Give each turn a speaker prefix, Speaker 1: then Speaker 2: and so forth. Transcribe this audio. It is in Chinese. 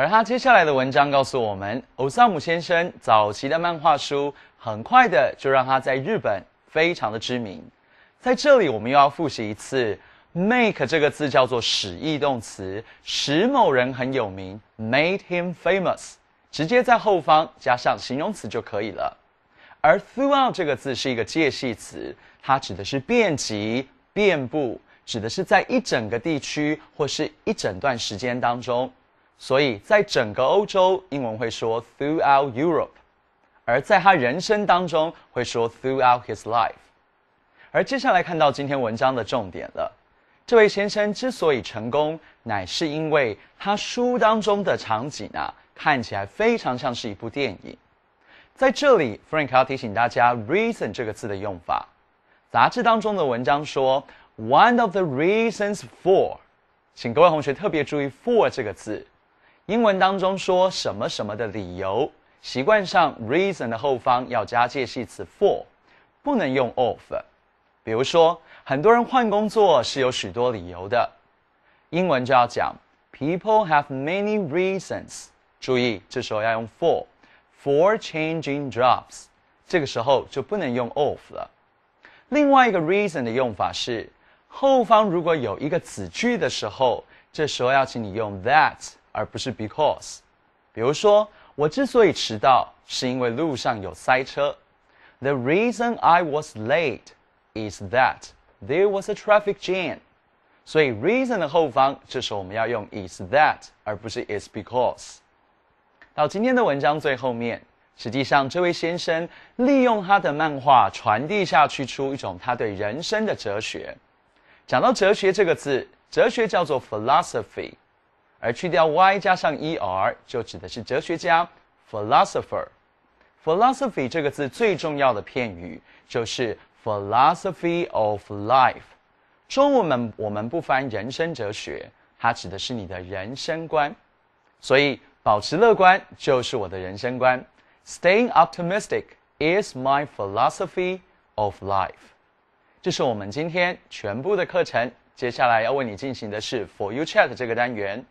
Speaker 1: 而他接下来的文章告诉我们，欧萨姆先生早期的漫画书很快的就让他在日本非常的知名。在这里，我们又要复习一次，make 这个字叫做使役动词，使某人很有名，made him famous，直接在后方加上形容词就可以了。而 throughout 这个字是一个介系词，它指的是遍及、遍布，指的是在一整个地区或是一整段时间当中。所以在整个欧洲，英文会说 throughout Europe，而在他人生当中会说 throughout his life。而接下来看到今天文章的重点了，这位先生之所以成功，乃是因为他书当中的场景啊，看起来非常像是一部电影。在这里，Frank 要提醒大家，reason 这个字的用法。杂志当中的文章说，one of the reasons for，请各位同学特别注意 for 这个字。英文当中说什么什么的理由，习惯上 reason 的后方要加介系词 for，不能用 of。比如说，很多人换工作是有许多理由的，英文就要讲 people have many reasons。注意，这时候要用 for，for changing jobs。这个时候就不能用 of 了。另外一个 reason 的用法是，后方如果有一个子句的时候，这时候要请你用 that。而不是 because，比如说，我之所以迟到，是因为路上有塞车。The reason I was late is that there was a traffic jam。所以 reason 的后方，这时候我们要用 is that，而不是 is because。到今天的文章最后面，实际上这位先生利用他的漫画传递下去出一种他对人生的哲学。讲到哲学这个字，哲学叫做 philosophy。而去掉 y 加上 er 就指的是哲学家 philosopher，philosophy 这个字最重要的片语就是 philosophy of life。中文们我们不翻人生哲学，它指的是你的人生观。所以保持乐观就是我的人生观，staying optimistic is my philosophy of life。这是我们今天全部的课程，接下来要为你进行的是 For You Chat 这个单元。